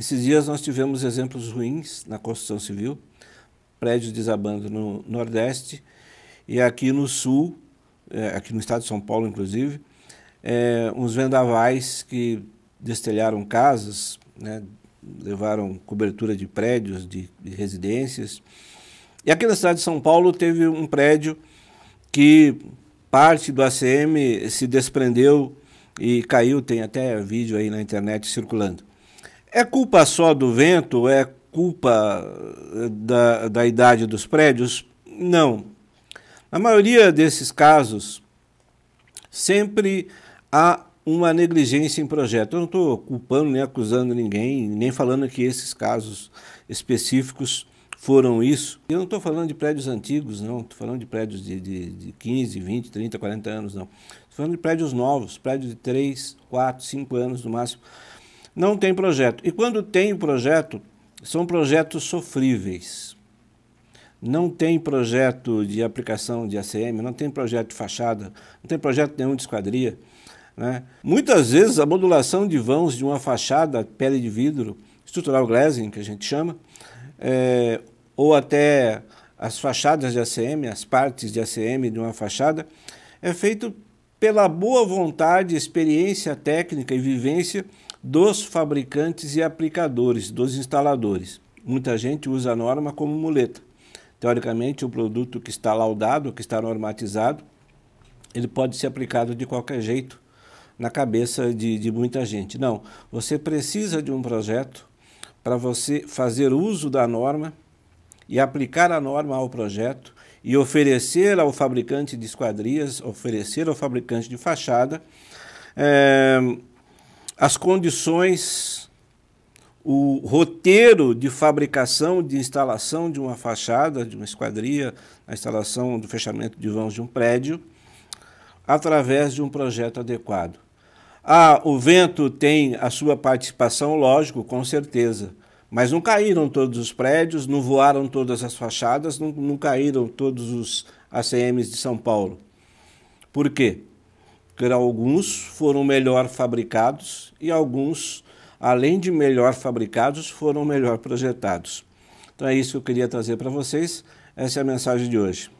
Esses dias nós tivemos exemplos ruins na construção civil, prédios desabando no Nordeste e aqui no Sul, é, aqui no estado de São Paulo, inclusive, é, uns vendavais que destelharam casas, né, levaram cobertura de prédios, de, de residências. E aqui na cidade de São Paulo teve um prédio que parte do ACM se desprendeu e caiu, tem até vídeo aí na internet circulando. É culpa só do vento? É culpa eh, da, da idade dos prédios? Não. Na maioria desses casos, sempre há uma negligência em projeto. Eu não estou culpando nem acusando ninguém, nem falando que esses casos específicos foram isso. Eu não estou falando de prédios antigos, não. Estou falando de prédios de, de, de 15, 20, 30, 40 anos, não. Estou falando de prédios novos, prédios de 3, 4, 5 anos no máximo não tem projeto. E quando tem o projeto, são projetos sofríveis. Não tem projeto de aplicação de ACM, não tem projeto de fachada, não tem projeto nenhum de esquadria. Né? Muitas vezes a modulação de vãos de uma fachada, pele de vidro, estrutural glazing, que a gente chama, é, ou até as fachadas de ACM, as partes de ACM de uma fachada, é feito pela boa vontade, experiência técnica e vivência dos fabricantes e aplicadores, dos instaladores. Muita gente usa a norma como muleta. Teoricamente, o produto que está laudado, que está normatizado, ele pode ser aplicado de qualquer jeito na cabeça de, de muita gente. Não, você precisa de um projeto para você fazer uso da norma e aplicar a norma ao projeto e oferecer ao fabricante de esquadrias, oferecer ao fabricante de fachada é, as condições, o roteiro de fabricação, de instalação de uma fachada, de uma esquadria, a instalação do fechamento de vãos de um prédio, através de um projeto adequado. Ah, o vento tem a sua participação, lógico, com certeza. Mas não caíram todos os prédios, não voaram todas as fachadas, não, não caíram todos os ACMs de São Paulo. Por quê? Porque alguns foram melhor fabricados e alguns, além de melhor fabricados, foram melhor projetados. Então é isso que eu queria trazer para vocês. Essa é a mensagem de hoje.